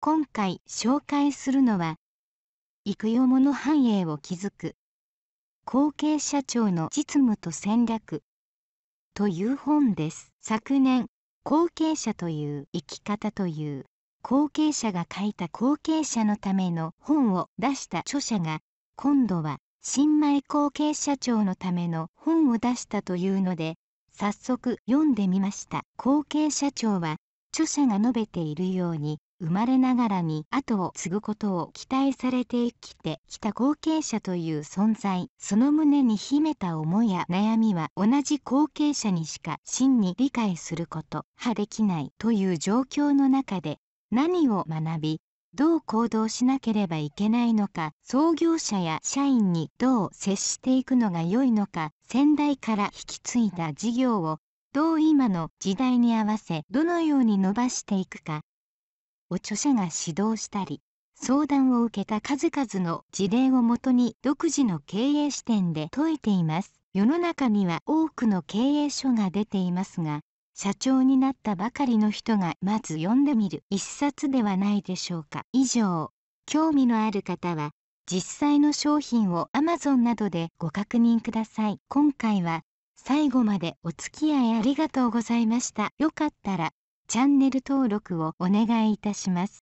今回紹介するのは幾代物繁栄を築く後継社長の実務と戦略という本です昨年後継者という生き方という後継者が書いた後継者のための本を出した著者が今度は新米後継社長のための本を出したというので早速読んでみました後継社長は著者が述べているように生まれながらに後を継ぐことを期待されて生きてきた後継者という存在その胸に秘めた思いや悩みは同じ後継者にしか真に理解することはできないという状況の中で何を学びどう行動しなければいけないのか創業者や社員にどう接していくのが良いのか先代から引き継いだ事業をどう今の時代に合わせどのように伸ばしていくかを著者が指導したり相談を受けた数々の事例をもとに独自の経営視点で説いています世の中には多くの経営書が出ていますが社長になったばかりの人がまず読んでみる一冊ではないでしょうか以上興味のある方は実際の商品を Amazon などでご確認ください今回は最後までお付き合いありがとうございましたよかったらチャンネル登録をお願いいたします